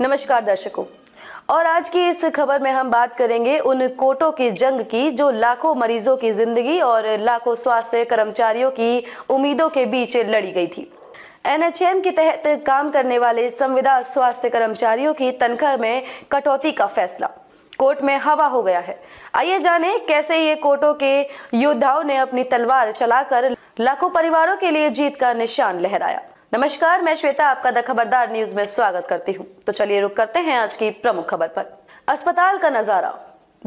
नमस्कार दर्शकों और आज की इस खबर में हम बात करेंगे उन कोटों की जंग की जो लाखों मरीजों की जिंदगी और लाखों स्वास्थ्य कर्मचारियों की उम्मीदों के बीच लड़ी गई थी एनएचएम के तहत काम करने वाले संविदा स्वास्थ्य कर्मचारियों की तनख्वाह में कटौती का फैसला कोर्ट में हवा हो गया है आइए जानें कैसे ये कोटों के योद्धाओं ने अपनी तलवार चलाकर लाखों परिवारों के लिए जीत का निशान लहराया नमस्कार मैं श्वेता आपका द खबरदार न्यूज में स्वागत करती हूँ तो चलिए रुक करते हैं आज की प्रमुख खबर पर अस्पताल का नजारा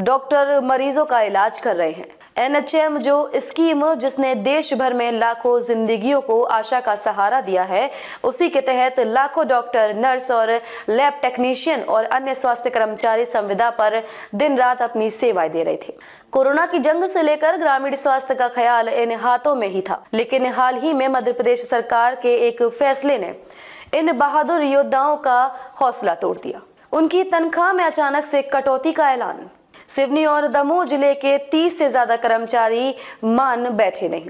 डॉक्टर मरीजों का इलाज कर रहे हैं एनएचएम जो स्कीम जिसने देश भर में लाखों जिंदगियों को आशा का सहारा दिया है उसी के तहत लाखों डॉक्टर नर्स और लैब टेक्नीशियन और अन्य स्वास्थ्य कर्मचारी संविदा पर दिन रात अपनी सेवाएं दे रहे थे कोरोना की जंग से लेकर ग्रामीण स्वास्थ्य का ख्याल इन हाथों में ही था लेकिन हाल ही में मध्य प्रदेश सरकार के एक फैसले ने इन बहादुर योद्धाओं का हौसला तोड़ दिया उनकी तनख्वाह में अचानक से कटौती का ऐलान सिवनी और दमोह जिले के 30 से ज्यादा कर्मचारी मान बैठे नहीं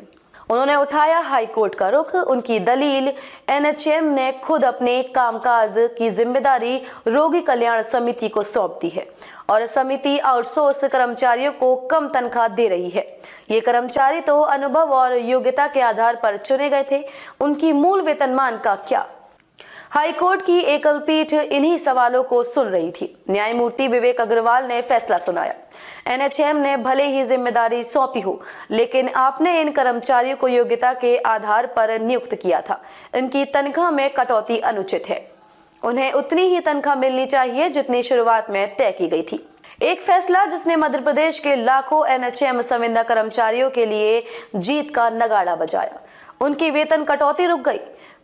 उन्होंने उठाया हाईकोर्ट का रुख उनकी दलील एनएचएम ने खुद अपने कामकाज की जिम्मेदारी रोगी कल्याण समिति को सौंप दी है और समिति आउटसोर्स कर्मचारियों को कम तनख्वाह दे रही है ये कर्मचारी तो अनुभव और योग्यता के आधार पर चुने गए थे उनकी मूल वेतनमान का क्या हाईकोर्ट की एकल पीठ इन्हीं सवालों को सुन रही थी न्यायमूर्ति विवेक अग्रवाल ने फैसला सुनाया एनएचएम ने भले ही जिम्मेदारी सौंपी हो लेकिन आपने इन कर्मचारियों को योग्यता के आधार पर नियुक्त किया था इनकी तनख्वाह में कटौती अनुचित है उन्हें उतनी ही तनख्वाह मिलनी चाहिए जितनी शुरुआत में तय की गई थी एक फैसला जिसने मध्य प्रदेश के लाखों एनएचएम संविदा कर्मचारियों के लिए जीत का नगाड़ा बजाया उनकी वेतन कटौती रुक गई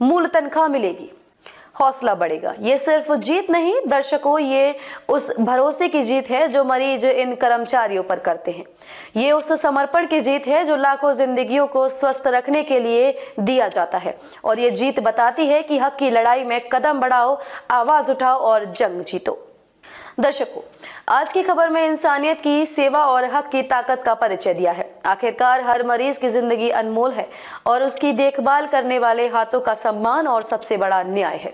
मूल तनख्वाह मिलेगी हौसला बढ़ेगा ये सिर्फ जीत नहीं दर्शकों ये उस भरोसे की जीत है जो मरीज इन कर्मचारियों पर करते हैं ये उस समर्पण की जीत है जो लाखों जिंदगियों को स्वस्थ रखने के लिए दिया जाता है और ये जीत बताती है कि हक की लड़ाई में कदम बढ़ाओ आवाज उठाओ और जंग जीतो दर्शकों आज की खबर में इंसानियत की सेवा और हक की ताकत का परिचय दिया है आखिरकार हर मरीज की जिंदगी अनमोल है और उसकी देखभाल करने वाले हाथों का सम्मान और सबसे बड़ा न्याय है